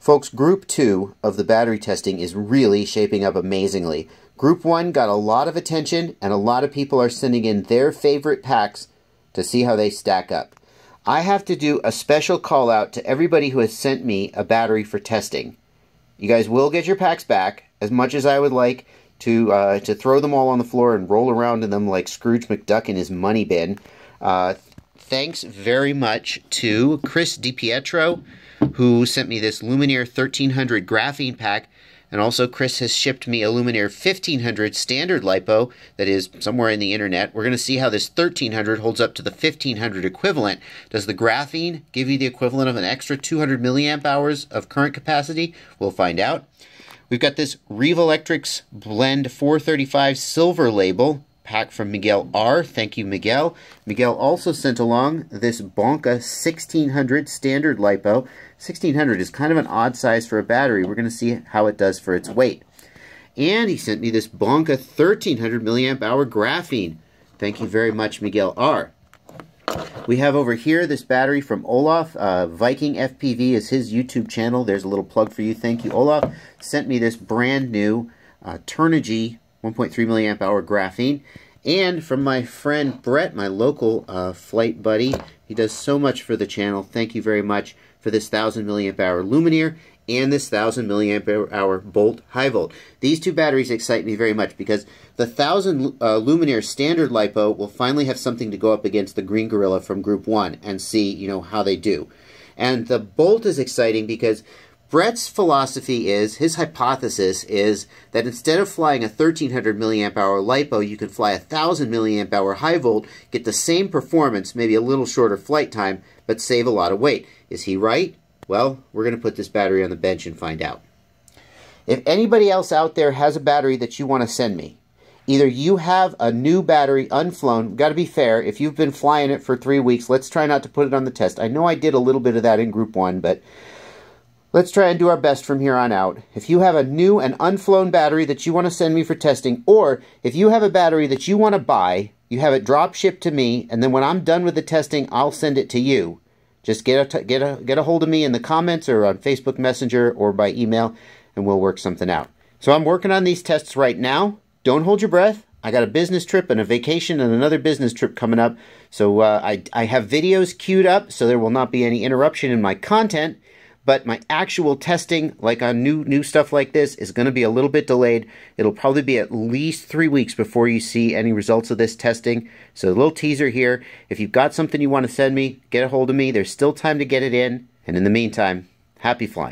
Folks, group two of the battery testing is really shaping up amazingly. Group one got a lot of attention, and a lot of people are sending in their favorite packs to see how they stack up. I have to do a special call out to everybody who has sent me a battery for testing. You guys will get your packs back, as much as I would like to uh, to throw them all on the floor and roll around in them like Scrooge McDuck in his money bin. Uh, thanks very much to Chris DiPietro, who sent me this Lumineer 1300 graphene pack. And also, Chris has shipped me a Lumineer 1500 standard LiPo that is somewhere in the internet. We're going to see how this 1300 holds up to the 1500 equivalent. Does the graphene give you the equivalent of an extra 200 milliamp hours of current capacity? We'll find out. We've got this Reeve Electrics Blend 435 silver label pack from Miguel R. Thank you, Miguel. Miguel also sent along this Bonka 1600 standard LiPo. 1600 is kind of an odd size for a battery. We're going to see how it does for its weight. And he sent me this Bonka 1300 milliamp hour graphene. Thank you very much, Miguel R. We have over here this battery from Olaf. Uh, Viking FPV is his YouTube channel. There's a little plug for you. Thank you, Olaf. Sent me this brand new uh, Turnigy 1.3 milliamp hour graphene. And from my friend Brett, my local uh, flight buddy, he does so much for the channel. Thank you very much for this 1,000 milliamp hour Luminair and this 1,000 milliamp hour Bolt High Volt. These two batteries excite me very much because the 1,000 uh, standard LiPo will finally have something to go up against the Green Gorilla from Group 1 and see, you know, how they do. And the Bolt is exciting because Brett's philosophy is, his hypothesis is, that instead of flying a 1300 milliamp hour LiPo, you can fly a 1000 milliamp hour high volt, get the same performance, maybe a little shorter flight time, but save a lot of weight. Is he right? Well, we're going to put this battery on the bench and find out. If anybody else out there has a battery that you want to send me, either you have a new battery unflown got to be fair if you've been flying it for three weeks let's try not to put it on the test i know i did a little bit of that in group one but Let's try and do our best from here on out. If you have a new and unflown battery that you want to send me for testing, or if you have a battery that you want to buy, you have it drop shipped to me, and then when I'm done with the testing, I'll send it to you. Just get a, get a, get a hold of me in the comments or on Facebook Messenger or by email, and we'll work something out. So I'm working on these tests right now. Don't hold your breath. I got a business trip and a vacation and another business trip coming up. So uh, I, I have videos queued up, so there will not be any interruption in my content but my actual testing, like on new, new stuff like this, is going to be a little bit delayed. It'll probably be at least three weeks before you see any results of this testing. So a little teaser here. If you've got something you want to send me, get a hold of me. There's still time to get it in. And in the meantime, happy flying.